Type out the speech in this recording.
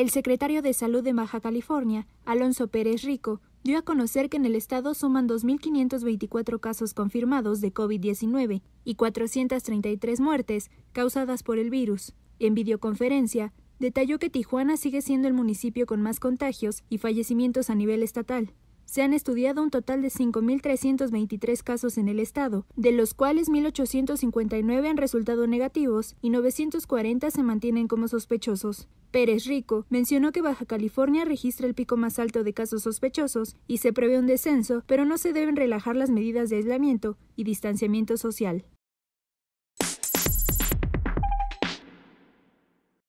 El secretario de Salud de Baja California, Alonso Pérez Rico, dio a conocer que en el estado suman 2.524 casos confirmados de COVID-19 y 433 muertes causadas por el virus. En videoconferencia, detalló que Tijuana sigue siendo el municipio con más contagios y fallecimientos a nivel estatal se han estudiado un total de 5.323 casos en el estado, de los cuales 1.859 han resultado negativos y 940 se mantienen como sospechosos. Pérez Rico mencionó que Baja California registra el pico más alto de casos sospechosos y se prevé un descenso, pero no se deben relajar las medidas de aislamiento y distanciamiento social.